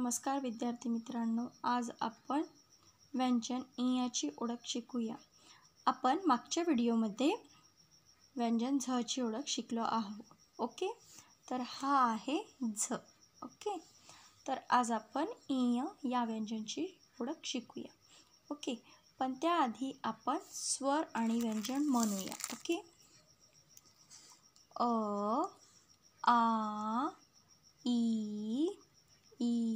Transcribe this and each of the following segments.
नमस्कार विद्यार्थी मित्रांनो आज आपण व्यंजन इ याची ओळख शिकूया आपण मागच्या व्हिडिओमध्ये व्यंजन झची ओळख शिकलो आहोत ओके तर हा आहे झ ओके तर आज आपण इय या व्यंजनची ओळख शिकूया ओके पण त्याआधी आपण स्वर आणि व्यंजन म्हणूया ओके अ आ ई ई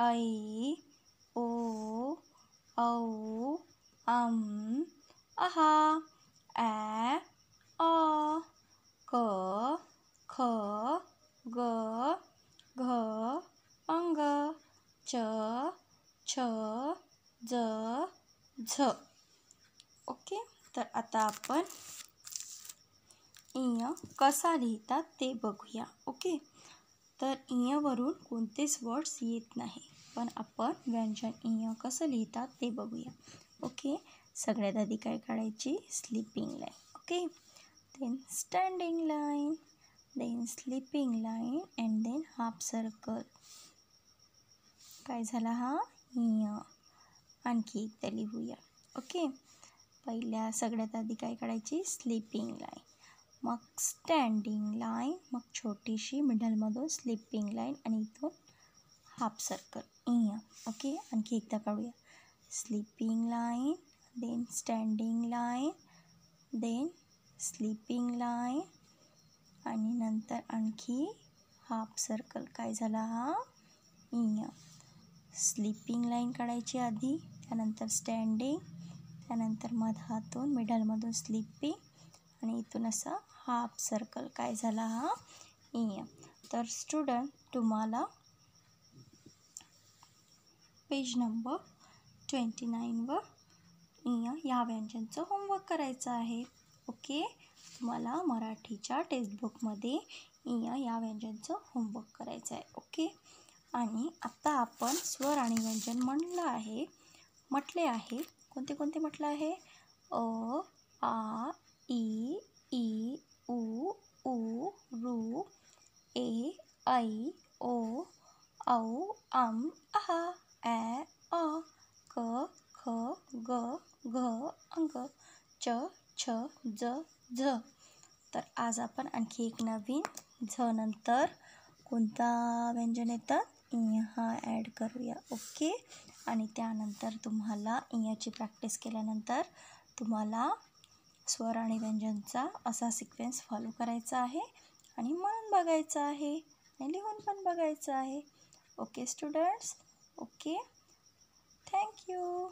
ấy u âu ẩm a ha á o cỡ khở gỡ gỡ ong gơ chớ chớ dở dở okay तर आता आपण इ कसा लिहितात ते बघूया ओके तर इयवरून कोणतेच वर्ड्स येत नाही पण आपण व्यंजन इय कसं लिहितात ते बघूया ओके सगळ्यात आधी काय काढायची sleeping line okay then standing line then sleeping line and then half circle काय झाला हा इय आणखी एकदा लिहूया ओके पहिल्या सगळ्यात आधी काय काढायची स्लीपिंग लाईन मग स्टँडिंग लाईन मग छोटीशी मिडलमधून स्लिपिंग लाईन आणि इथून हाफ सर्कल इया ओके आणखी एकदा काढूया sleeping line then standing line then sleeping line आणि नंतर आणखी हाफ सर्कल काय झाला हा इया स्लिपिंग लाईन काढायची आधी त्यानंतर स्टँडिंग त्यानंतर मधातून मिडलमधून स्लिपिंग इथून असा हाफ सर्कल काय झाला हा ई e. तर स्टुडंट तुम्हाला पेज नंबर ट्वेंटी नाईनवर या व्यंजनचं होमवर्क करायचं आहे ओके तुम्हाला मराठीच्या टेक्स्टबुकमध्ये e. या व्यंजनचं होमवर्क करायचं आहे ओके आणि आत्ता आपण स्वर आणि व्यंजन म्हणलं आहे म्हटले आहे कोणते कोणते म्हटलं आहे अ आ औ अं आह ॲ अ क ख ग घ अंग च छ ज झ तर आज आपण आणखी एक नवीन झ नंतर कोणता व्यंजन येतात इं हा ॲड करूया ओके आणि त्यानंतर तुम्हाला याची प्रॅक्टिस केल्यानंतर तुम्हाला स्वर आणि व्यंजनचा असा सिक्वेन्स फॉलो करायचा आहे आणि म्हणून बघायचं आहे आणि लिहून पण बघायचं आहे okay students okay thank you